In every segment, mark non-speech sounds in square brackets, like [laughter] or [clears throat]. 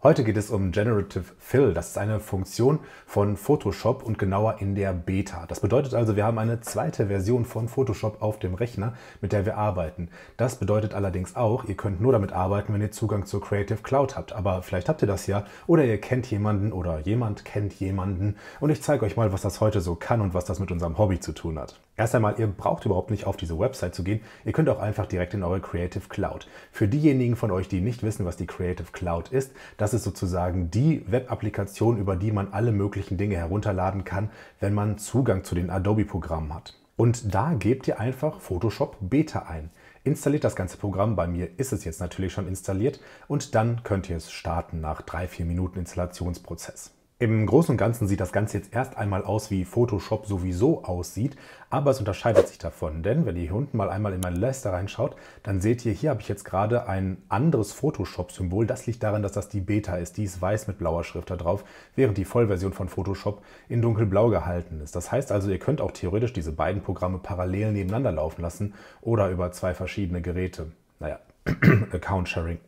Heute geht es um Generative Fill. Das ist eine Funktion von Photoshop und genauer in der Beta. Das bedeutet also, wir haben eine zweite Version von Photoshop auf dem Rechner, mit der wir arbeiten. Das bedeutet allerdings auch, ihr könnt nur damit arbeiten, wenn ihr Zugang zur Creative Cloud habt. Aber vielleicht habt ihr das ja oder ihr kennt jemanden oder jemand kennt jemanden. Und ich zeige euch mal, was das heute so kann und was das mit unserem Hobby zu tun hat. Erst einmal, ihr braucht überhaupt nicht auf diese Website zu gehen. Ihr könnt auch einfach direkt in eure Creative Cloud. Für diejenigen von euch, die nicht wissen, was die Creative Cloud ist, das ist sozusagen die Web-Applikation, über die man alle möglichen Dinge herunterladen kann, wenn man Zugang zu den Adobe-Programmen hat. Und da gebt ihr einfach Photoshop Beta ein. Installiert das ganze Programm, bei mir ist es jetzt natürlich schon installiert und dann könnt ihr es starten nach drei vier Minuten Installationsprozess. Im Großen und Ganzen sieht das Ganze jetzt erst einmal aus, wie Photoshop sowieso aussieht, aber es unterscheidet sich davon, denn wenn ihr hier unten mal einmal in meine Leiste reinschaut, dann seht ihr, hier habe ich jetzt gerade ein anderes Photoshop-Symbol. Das liegt daran, dass das die Beta ist, die ist weiß mit blauer Schrift da drauf, während die Vollversion von Photoshop in dunkelblau gehalten ist. Das heißt also, ihr könnt auch theoretisch diese beiden Programme parallel nebeneinander laufen lassen oder über zwei verschiedene Geräte. Naja, [clears throat] Account-Sharing.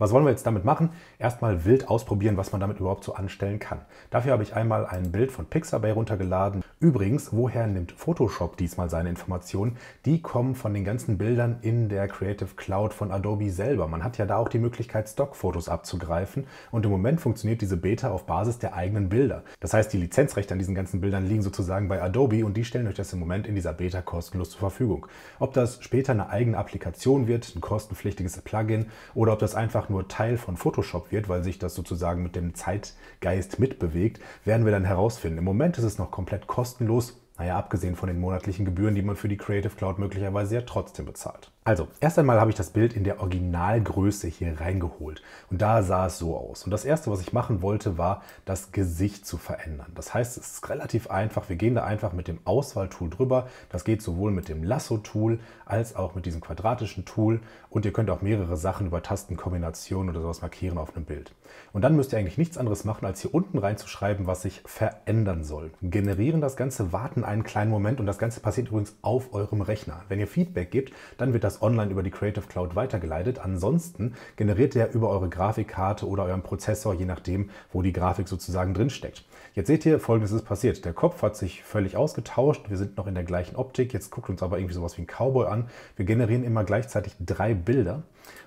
Was wollen wir jetzt damit machen? Erstmal wild ausprobieren, was man damit überhaupt so anstellen kann. Dafür habe ich einmal ein Bild von Pixabay runtergeladen Übrigens, woher nimmt Photoshop diesmal seine Informationen? Die kommen von den ganzen Bildern in der Creative Cloud von Adobe selber. Man hat ja da auch die Möglichkeit, Stockfotos abzugreifen und im Moment funktioniert diese Beta auf Basis der eigenen Bilder. Das heißt, die Lizenzrechte an diesen ganzen Bildern liegen sozusagen bei Adobe und die stellen euch das im Moment in dieser Beta kostenlos zur Verfügung. Ob das später eine eigene Applikation wird, ein kostenpflichtiges Plugin oder ob das einfach nur Teil von Photoshop wird, weil sich das sozusagen mit dem Zeitgeist mitbewegt, werden wir dann herausfinden. Im Moment ist es noch komplett kostenlos kostenlos, naja, abgesehen von den monatlichen Gebühren, die man für die Creative Cloud möglicherweise ja trotzdem bezahlt. Also, erst einmal habe ich das Bild in der Originalgröße hier reingeholt und da sah es so aus. Und das erste, was ich machen wollte, war das Gesicht zu verändern. Das heißt, es ist relativ einfach. Wir gehen da einfach mit dem Auswahltool drüber. Das geht sowohl mit dem Lasso-Tool als auch mit diesem quadratischen Tool und ihr könnt auch mehrere Sachen über Tastenkombinationen oder sowas markieren auf einem Bild. Und dann müsst ihr eigentlich nichts anderes machen, als hier unten reinzuschreiben, was sich verändern soll. Generieren das Ganze, warten einen kleinen Moment und das Ganze passiert übrigens auf eurem Rechner. Wenn ihr Feedback gebt, dann wird das das online über die Creative Cloud weitergeleitet. Ansonsten generiert er über eure Grafikkarte oder euren Prozessor, je nachdem, wo die Grafik sozusagen drinsteckt. Jetzt seht ihr, folgendes ist passiert. Der Kopf hat sich völlig ausgetauscht. Wir sind noch in der gleichen Optik. Jetzt guckt uns aber irgendwie sowas wie ein Cowboy an. Wir generieren immer gleichzeitig drei Bilder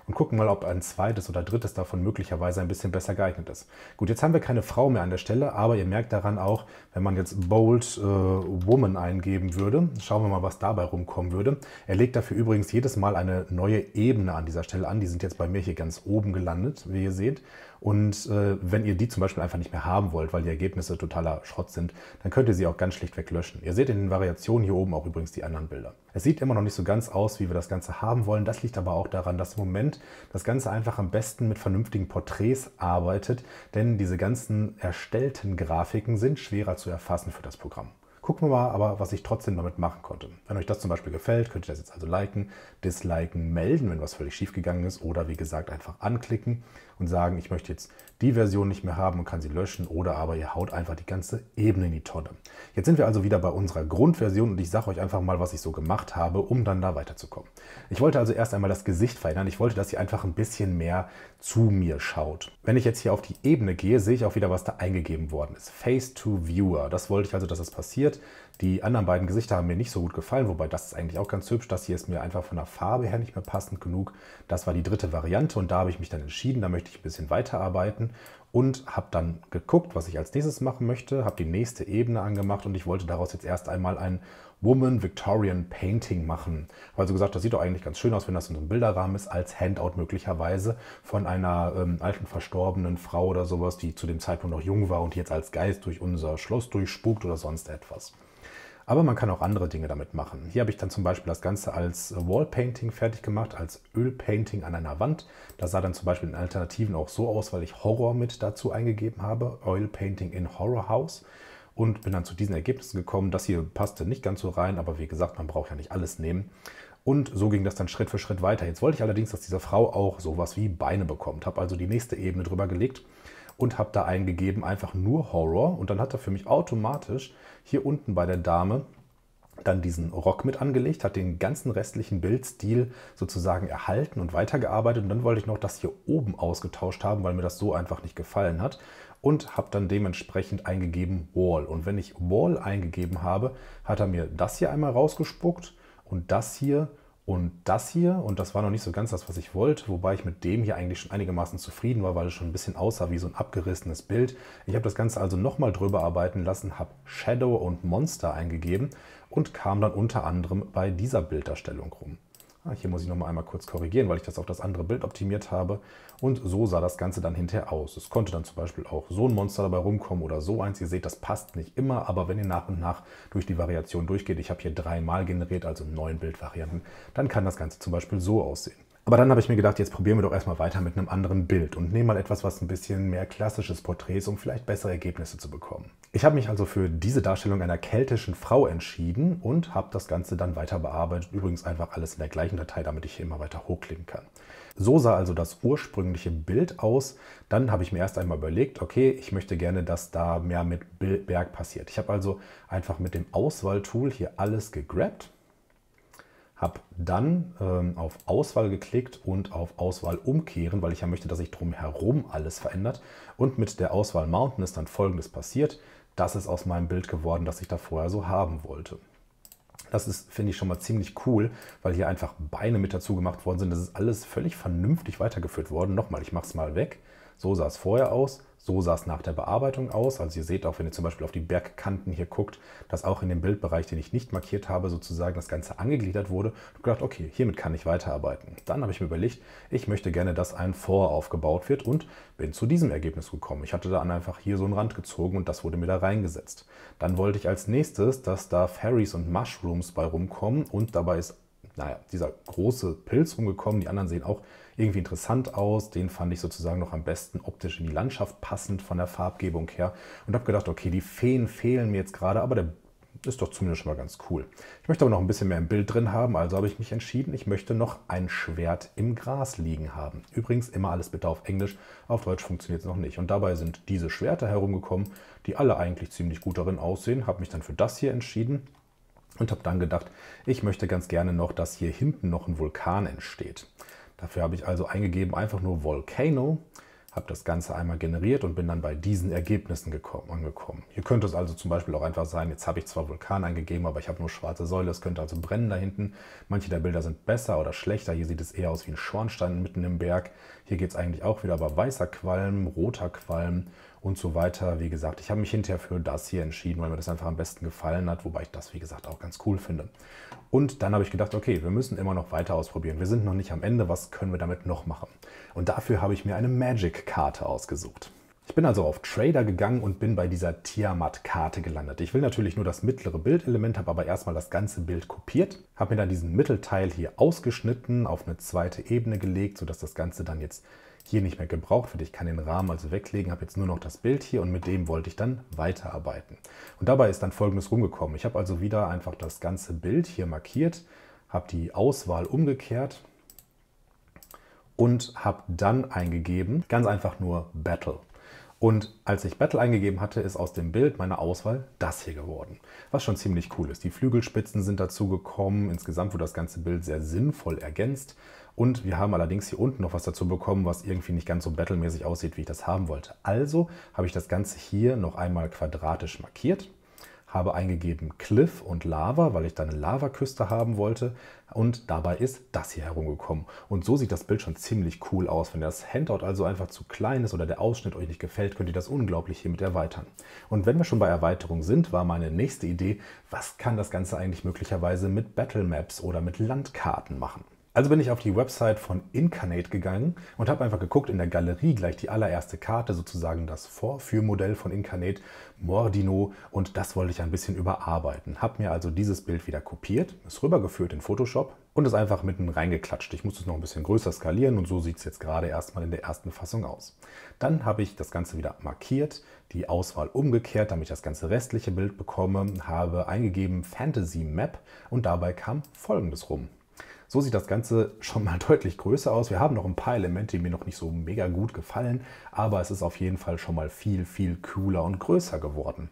und gucken mal, ob ein zweites oder drittes davon möglicherweise ein bisschen besser geeignet ist. Gut, jetzt haben wir keine Frau mehr an der Stelle, aber ihr merkt daran auch, wenn man jetzt Bold äh, Woman eingeben würde, schauen wir mal, was dabei rumkommen würde. Er legt dafür übrigens jedes Mal eine neue Ebene an dieser Stelle an. Die sind jetzt bei mir hier ganz oben gelandet, wie ihr seht. Und äh, wenn ihr die zum Beispiel einfach nicht mehr haben wollt, weil die Ergebnisse totaler Schrott sind, dann könnt ihr sie auch ganz schlichtweg löschen. Ihr seht in den Variationen hier oben auch übrigens die anderen Bilder. Es sieht immer noch nicht so ganz aus, wie wir das Ganze haben wollen. Das liegt aber auch daran, dass im Moment das Ganze einfach am besten mit vernünftigen Porträts arbeitet, denn diese ganzen erstellten Grafiken sind schwerer zu erfassen für das Programm. Gucken wir mal aber, was ich trotzdem damit machen konnte. Wenn euch das zum Beispiel gefällt, könnt ihr das jetzt also liken, disliken, melden, wenn was völlig schief gegangen ist oder wie gesagt einfach anklicken und sagen, ich möchte jetzt die Version nicht mehr haben und kann sie löschen oder aber ihr haut einfach die ganze Ebene in die Tonne. Jetzt sind wir also wieder bei unserer Grundversion und ich sage euch einfach mal, was ich so gemacht habe, um dann da weiterzukommen. Ich wollte also erst einmal das Gesicht verändern. Ich wollte, dass ihr einfach ein bisschen mehr zu mir schaut. Wenn ich jetzt hier auf die Ebene gehe, sehe ich auch wieder, was da eingegeben worden ist. Face to Viewer. Das wollte ich also, dass das passiert. Die anderen beiden Gesichter haben mir nicht so gut gefallen, wobei das ist eigentlich auch ganz hübsch. Das hier ist mir einfach von der Farbe her nicht mehr passend genug. Das war die dritte Variante und da habe ich mich dann entschieden, da möchte ich ein bisschen weiterarbeiten und habe dann geguckt, was ich als nächstes machen möchte, habe die nächste Ebene angemacht und ich wollte daraus jetzt erst einmal ein Woman Victorian Painting machen. Habe also gesagt, das sieht doch eigentlich ganz schön aus, wenn das in so einem Bilderrahmen ist, als Handout möglicherweise von einer ähm, alten verstorbenen Frau oder sowas, die zu dem Zeitpunkt noch jung war und jetzt als Geist durch unser Schloss durchspukt oder sonst etwas. Aber man kann auch andere Dinge damit machen. Hier habe ich dann zum Beispiel das Ganze als Wallpainting fertig gemacht, als Ölpainting an einer Wand. Das sah dann zum Beispiel in Alternativen auch so aus, weil ich Horror mit dazu eingegeben habe. Oil Painting in Horror House. Und bin dann zu diesen Ergebnissen gekommen. Das hier passte nicht ganz so rein, aber wie gesagt, man braucht ja nicht alles nehmen. Und so ging das dann Schritt für Schritt weiter. Jetzt wollte ich allerdings, dass diese Frau auch sowas wie Beine bekommt. Habe also die nächste Ebene drüber gelegt und habe da eingegeben einfach nur Horror und dann hat er für mich automatisch hier unten bei der Dame dann diesen Rock mit angelegt, hat den ganzen restlichen Bildstil sozusagen erhalten und weitergearbeitet und dann wollte ich noch das hier oben ausgetauscht haben, weil mir das so einfach nicht gefallen hat und habe dann dementsprechend eingegeben Wall und wenn ich Wall eingegeben habe, hat er mir das hier einmal rausgespuckt und das hier und das hier, und das war noch nicht so ganz das, was ich wollte, wobei ich mit dem hier eigentlich schon einigermaßen zufrieden war, weil es schon ein bisschen aussah wie so ein abgerissenes Bild. Ich habe das Ganze also nochmal drüber arbeiten lassen, habe Shadow und Monster eingegeben und kam dann unter anderem bei dieser Bilddarstellung rum. Ah, hier muss ich nochmal einmal kurz korrigieren, weil ich das auf das andere Bild optimiert habe. Und so sah das Ganze dann hinterher aus. Es konnte dann zum Beispiel auch so ein Monster dabei rumkommen oder so eins. Ihr seht, das passt nicht immer, aber wenn ihr nach und nach durch die Variation durchgeht, ich habe hier dreimal generiert, also neun Bildvarianten, dann kann das Ganze zum Beispiel so aussehen. Aber dann habe ich mir gedacht, jetzt probieren wir doch erstmal weiter mit einem anderen Bild und nehmen mal etwas, was ein bisschen mehr klassisches Porträt ist, um vielleicht bessere Ergebnisse zu bekommen. Ich habe mich also für diese Darstellung einer keltischen Frau entschieden und habe das Ganze dann weiter bearbeitet. Übrigens einfach alles in der gleichen Datei, damit ich hier immer weiter hochklicken kann. So sah also das ursprüngliche Bild aus. Dann habe ich mir erst einmal überlegt, okay, ich möchte gerne, dass da mehr mit Berg passiert. Ich habe also einfach mit dem Auswahltool hier alles gegrabt habe dann ähm, auf Auswahl geklickt und auf Auswahl umkehren, weil ich ja möchte, dass sich drumherum alles verändert. Und mit der Auswahl Mountain ist dann folgendes passiert. Das ist aus meinem Bild geworden, das ich da vorher so haben wollte. Das ist, finde ich, schon mal ziemlich cool, weil hier einfach Beine mit dazu gemacht worden sind. Das ist alles völlig vernünftig weitergeführt worden. Nochmal, ich mache es mal weg. So sah es vorher aus. So sah es nach der Bearbeitung aus. Also ihr seht auch, wenn ihr zum Beispiel auf die Bergkanten hier guckt, dass auch in dem Bildbereich, den ich nicht markiert habe, sozusagen das Ganze angegliedert wurde. Und gedacht, okay, hiermit kann ich weiterarbeiten. Dann habe ich mir überlegt, ich möchte gerne, dass ein Vor aufgebaut wird und bin zu diesem Ergebnis gekommen. Ich hatte dann einfach hier so einen Rand gezogen und das wurde mir da reingesetzt. Dann wollte ich als nächstes, dass da Fairies und Mushrooms bei rumkommen und dabei ist, naja, dieser große Pilz rumgekommen. Die anderen sehen auch irgendwie interessant aus. Den fand ich sozusagen noch am besten optisch in die Landschaft passend von der Farbgebung her. Und habe gedacht, okay, die Feen fehlen mir jetzt gerade, aber der ist doch zumindest schon mal ganz cool. Ich möchte aber noch ein bisschen mehr im Bild drin haben, also habe ich mich entschieden, ich möchte noch ein Schwert im Gras liegen haben. Übrigens immer alles bitte auf Englisch, auf Deutsch funktioniert es noch nicht. Und dabei sind diese Schwerter herumgekommen, die alle eigentlich ziemlich gut darin aussehen, habe mich dann für das hier entschieden und habe dann gedacht, ich möchte ganz gerne noch, dass hier hinten noch ein Vulkan entsteht. Dafür habe ich also eingegeben einfach nur Volcano, habe das Ganze einmal generiert und bin dann bei diesen Ergebnissen gekommen, angekommen. Hier könnte es also zum Beispiel auch einfach sein, jetzt habe ich zwar Vulkan eingegeben, aber ich habe nur schwarze Säule, es könnte also brennen da hinten. Manche der Bilder sind besser oder schlechter, hier sieht es eher aus wie ein Schornstein mitten im Berg. Hier geht es eigentlich auch wieder über weißer Qualm, roter Qualm und so weiter. Wie gesagt, ich habe mich hinterher für das hier entschieden, weil mir das einfach am besten gefallen hat, wobei ich das, wie gesagt, auch ganz cool finde. Und dann habe ich gedacht, okay, wir müssen immer noch weiter ausprobieren. Wir sind noch nicht am Ende, was können wir damit noch machen? Und dafür habe ich mir eine Magic-Karte ausgesucht. Ich bin also auf Trader gegangen und bin bei dieser Tiamat-Karte gelandet. Ich will natürlich nur das mittlere Bildelement, habe aber erstmal das ganze Bild kopiert, habe mir dann diesen Mittelteil hier ausgeschnitten, auf eine zweite Ebene gelegt, sodass das Ganze dann jetzt hier nicht mehr gebraucht wird. Ich kann den Rahmen also weglegen, habe jetzt nur noch das Bild hier und mit dem wollte ich dann weiterarbeiten. Und dabei ist dann folgendes rumgekommen. Ich habe also wieder einfach das ganze Bild hier markiert, habe die Auswahl umgekehrt und habe dann eingegeben, ganz einfach nur Battle. Und als ich Battle eingegeben hatte, ist aus dem Bild meine Auswahl das hier geworden, was schon ziemlich cool ist. Die Flügelspitzen sind dazu gekommen, insgesamt wurde das ganze Bild sehr sinnvoll ergänzt und wir haben allerdings hier unten noch was dazu bekommen, was irgendwie nicht ganz so battlemäßig aussieht, wie ich das haben wollte. Also habe ich das Ganze hier noch einmal quadratisch markiert habe eingegeben Cliff und Lava, weil ich da eine Lavaküste haben wollte. Und dabei ist das hier herumgekommen. Und so sieht das Bild schon ziemlich cool aus. Wenn das Handout also einfach zu klein ist oder der Ausschnitt euch nicht gefällt, könnt ihr das unglaublich hiermit erweitern. Und wenn wir schon bei Erweiterung sind, war meine nächste Idee, was kann das Ganze eigentlich möglicherweise mit Battle Maps oder mit Landkarten machen? Also bin ich auf die Website von Incarnate gegangen und habe einfach geguckt, in der Galerie gleich die allererste Karte, sozusagen das Vorführmodell von Incarnate, Mordino, und das wollte ich ein bisschen überarbeiten. Habe mir also dieses Bild wieder kopiert, es rübergeführt in Photoshop und es einfach mitten reingeklatscht. Ich musste es noch ein bisschen größer skalieren und so sieht es jetzt gerade erstmal in der ersten Fassung aus. Dann habe ich das Ganze wieder markiert, die Auswahl umgekehrt, damit ich das ganze restliche Bild bekomme, habe eingegeben Fantasy Map und dabei kam folgendes rum. So sieht das Ganze schon mal [laughs] deutlich größer aus. Wir haben noch ein paar Elemente, die mir noch nicht so mega gut gefallen, aber es ist auf jeden Fall schon mal viel, viel cooler und größer geworden.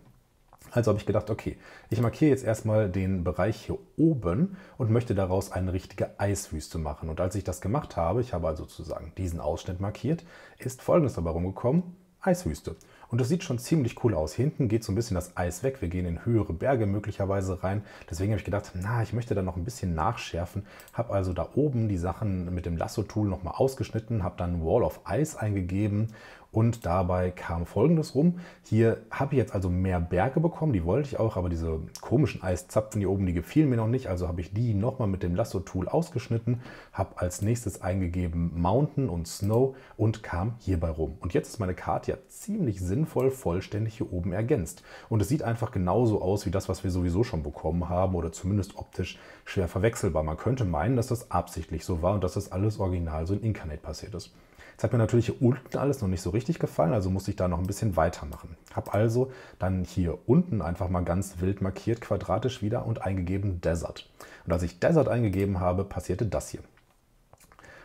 Also habe ich gedacht, okay, ich markiere jetzt erstmal den Bereich hier oben und möchte daraus eine richtige Eiswüste machen. Und als ich das gemacht habe, ich habe also sozusagen diesen Ausschnitt markiert, ist folgendes dabei rumgekommen, Eiswüste. Und das sieht schon ziemlich cool aus. hinten geht so ein bisschen das Eis weg. Wir gehen in höhere Berge möglicherweise rein. Deswegen habe ich gedacht, na, ich möchte da noch ein bisschen nachschärfen. Habe also da oben die Sachen mit dem Lasso-Tool nochmal ausgeschnitten, habe dann Wall of Ice eingegeben und dabei kam folgendes rum. Hier habe ich jetzt also mehr Berge bekommen, die wollte ich auch, aber diese komischen Eiszapfen hier oben, die gefielen mir noch nicht. Also habe ich die nochmal mit dem Lasso-Tool ausgeschnitten, habe als nächstes eingegeben Mountain und Snow und kam hierbei rum. Und jetzt ist meine Karte ja ziemlich sinnvoll vollständig hier oben ergänzt. Und es sieht einfach genauso aus wie das, was wir sowieso schon bekommen haben oder zumindest optisch schwer verwechselbar. Man könnte meinen, dass das absichtlich so war und dass das alles original so in Incarnate passiert ist. Das hat mir natürlich hier unten alles noch nicht so richtig gefallen, also musste ich da noch ein bisschen weitermachen. Habe also dann hier unten einfach mal ganz wild markiert, quadratisch wieder und eingegeben Desert. Und als ich Desert eingegeben habe, passierte das hier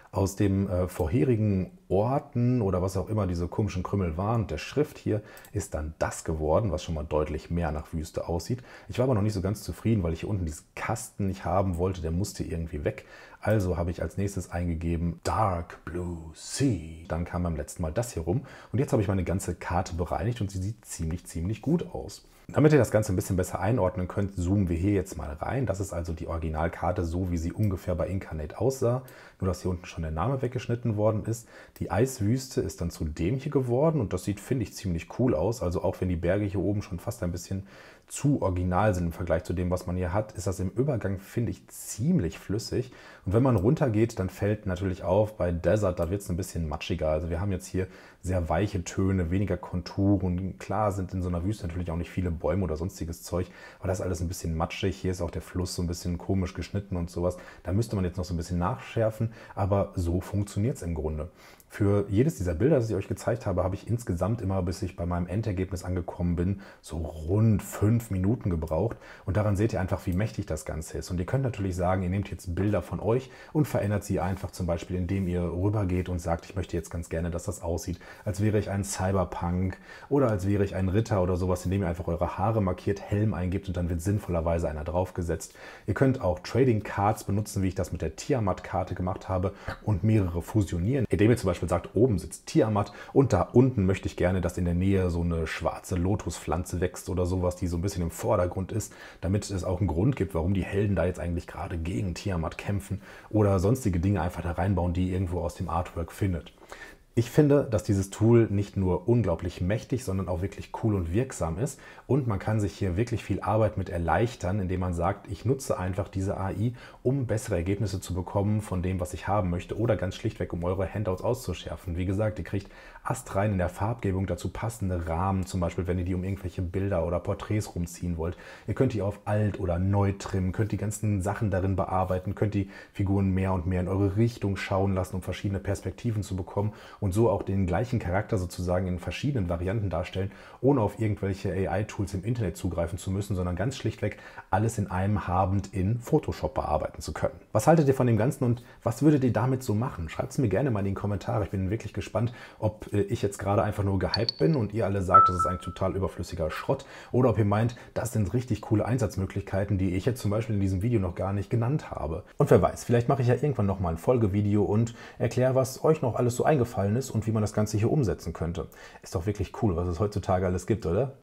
aus dem äh, vorherigen Orten oder was auch immer diese komischen Krümmel waren, der Schrift hier, ist dann das geworden, was schon mal deutlich mehr nach Wüste aussieht. Ich war aber noch nicht so ganz zufrieden, weil ich hier unten diesen Kasten nicht haben wollte, der musste irgendwie weg. Also habe ich als nächstes eingegeben Dark Blue Sea. Dann kam beim letzten Mal das hier rum. Und jetzt habe ich meine ganze Karte bereinigt und sie sieht ziemlich, ziemlich gut aus. Damit ihr das Ganze ein bisschen besser einordnen könnt, zoomen wir hier jetzt mal rein. Das ist also die Originalkarte, so wie sie ungefähr bei Incarnate aussah. Nur, dass hier unten schon der Name weggeschnitten worden ist. Die Eiswüste ist dann zu dem hier geworden und das sieht, finde ich, ziemlich cool aus. Also auch wenn die Berge hier oben schon fast ein bisschen zu original sind im Vergleich zu dem, was man hier hat, ist das im Übergang, finde ich, ziemlich flüssig. Und wenn man runtergeht, dann fällt natürlich auf, bei Desert, da wird es ein bisschen matschiger. Also wir haben jetzt hier sehr weiche Töne, weniger Konturen. Klar sind in so einer Wüste natürlich auch nicht viele Bäume oder sonstiges Zeug, aber das ist alles ein bisschen matschig. Hier ist auch der Fluss so ein bisschen komisch geschnitten und sowas. Da müsste man jetzt noch so ein bisschen nachschärfen, aber so funktioniert es im Grunde. Für jedes dieser Bilder, das ich euch gezeigt habe, habe ich insgesamt immer, bis ich bei meinem Endergebnis angekommen bin, so rund fünf Minuten gebraucht. Und daran seht ihr einfach, wie mächtig das Ganze ist. Und ihr könnt natürlich sagen, ihr nehmt jetzt Bilder von euch und verändert sie einfach zum Beispiel, indem ihr rübergeht und sagt, ich möchte jetzt ganz gerne, dass das aussieht, als wäre ich ein Cyberpunk oder als wäre ich ein Ritter oder sowas, indem ihr einfach eure Haare markiert, Helm eingibt und dann wird sinnvollerweise einer draufgesetzt. Ihr könnt auch Trading Cards benutzen, wie ich das mit der Tiamat-Karte gemacht habe und mehrere fusionieren, indem ihr zum Beispiel Beispiel sagt, oben sitzt Tiamat und da unten möchte ich gerne, dass in der Nähe so eine schwarze Lotuspflanze wächst oder sowas, die so ein bisschen im Vordergrund ist, damit es auch einen Grund gibt, warum die Helden da jetzt eigentlich gerade gegen Tiamat kämpfen oder sonstige Dinge einfach da reinbauen, die ihr irgendwo aus dem Artwork findet. Ich finde, dass dieses Tool nicht nur unglaublich mächtig, sondern auch wirklich cool und wirksam ist. Und man kann sich hier wirklich viel Arbeit mit erleichtern, indem man sagt, ich nutze einfach diese AI, um bessere Ergebnisse zu bekommen von dem, was ich haben möchte oder ganz schlichtweg, um eure Handouts auszuschärfen. Wie gesagt, ihr kriegt astrein in der Farbgebung dazu passende Rahmen, zum Beispiel wenn ihr die um irgendwelche Bilder oder Porträts rumziehen wollt. Ihr könnt die auf alt oder neu trimmen, könnt die ganzen Sachen darin bearbeiten, könnt die Figuren mehr und mehr in eure Richtung schauen lassen, um verschiedene Perspektiven zu bekommen und so auch den gleichen Charakter sozusagen in verschiedenen Varianten darstellen, ohne auf irgendwelche AI-Tools im Internet zugreifen zu müssen, sondern ganz schlichtweg alles in einem habend in Photoshop bearbeiten zu können. Was haltet ihr von dem Ganzen und was würdet ihr damit so machen? Schreibt es mir gerne mal in die Kommentare. Ich bin wirklich gespannt, ob äh, ich jetzt gerade einfach nur gehypt bin und ihr alle sagt, das ist eigentlich total überflüssiger Schrott oder ob ihr meint, das sind richtig coole Einsatzmöglichkeiten, die ich jetzt zum Beispiel in diesem Video noch gar nicht genannt habe. Und wer weiß, vielleicht mache ich ja irgendwann nochmal ein Folgevideo und erkläre, was euch noch alles so eingefallen ist und wie man das Ganze hier umsetzen könnte. Ist doch wirklich cool, was es heutzutage alles gibt, oder?